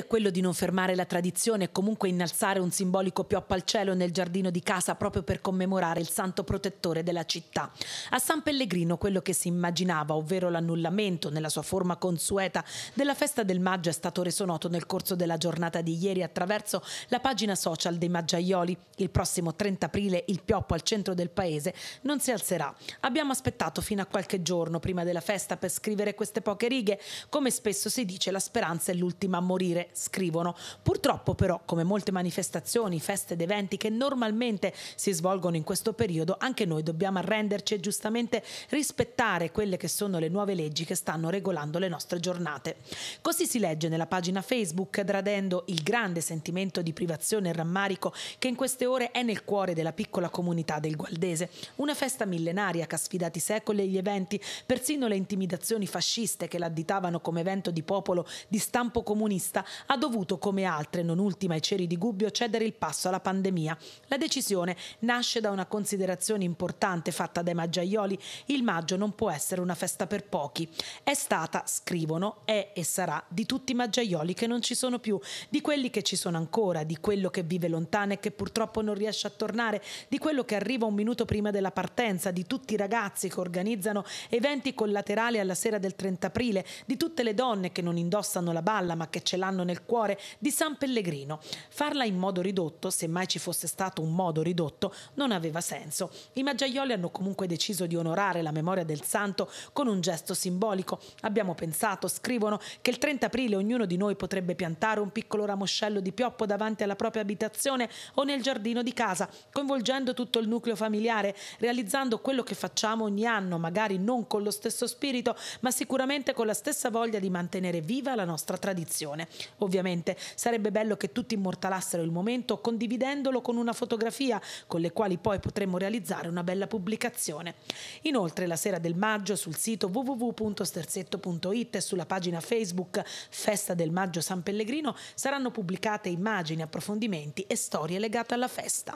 è quello di non fermare la tradizione e comunque innalzare un simbolico pioppo al cielo nel giardino di casa proprio per commemorare il santo protettore della città. A San Pellegrino quello che si immaginava, ovvero l'annullamento nella sua forma consueta della festa del maggio è stato reso noto nel corso della giornata di ieri attraverso la pagina social dei Maggiaioli. Il prossimo 30 aprile il pioppo al centro del paese non si alzerà. Abbiamo aspettato fino a qualche giorno prima della festa per scrivere queste poche righe. Come spesso si dice, la speranza è l'ultima a morire scrivono. Purtroppo però, come molte manifestazioni, feste ed eventi che normalmente si svolgono in questo periodo, anche noi dobbiamo arrenderci e giustamente rispettare quelle che sono le nuove leggi che stanno regolando le nostre giornate. Così si legge nella pagina Facebook, tradendo il grande sentimento di privazione e rammarico che in queste ore è nel cuore della piccola comunità del Gualdese. Una festa millenaria che ha sfidato i secoli e gli eventi, persino le intimidazioni fasciste che l'additavano come evento di popolo di stampo comunista, ha dovuto, come altre, non ultima ai ceri di Gubbio, cedere il passo alla pandemia. La decisione nasce da una considerazione importante fatta dai Maggiaioli. Il maggio non può essere una festa per pochi. È stata, scrivono, è e sarà di tutti i Maggiaioli che non ci sono più, di quelli che ci sono ancora, di quello che vive lontano e che purtroppo non riesce a tornare, di quello che arriva un minuto prima della partenza, di tutti i ragazzi che organizzano eventi collaterali alla sera del 30 aprile, di tutte le donne che non indossano la balla ma che ce l'hanno stanno nel cuore di San Pellegrino. Farla in modo ridotto, se mai ci fosse stato un modo ridotto, non aveva senso. I Maggiaioli hanno comunque deciso di onorare la memoria del santo con un gesto simbolico. Abbiamo pensato, scrivono, che il 30 aprile ognuno di noi potrebbe piantare un piccolo ramoscello di pioppo davanti alla propria abitazione o nel giardino di casa, coinvolgendo tutto il nucleo familiare, realizzando quello che facciamo ogni anno, magari non con lo stesso spirito, ma sicuramente con la stessa voglia di mantenere viva la nostra tradizione. Ovviamente sarebbe bello che tutti immortalassero il momento condividendolo con una fotografia con le quali poi potremmo realizzare una bella pubblicazione. Inoltre la sera del maggio sul sito www.sterzetto.it e sulla pagina Facebook Festa del Maggio San Pellegrino saranno pubblicate immagini, approfondimenti e storie legate alla festa.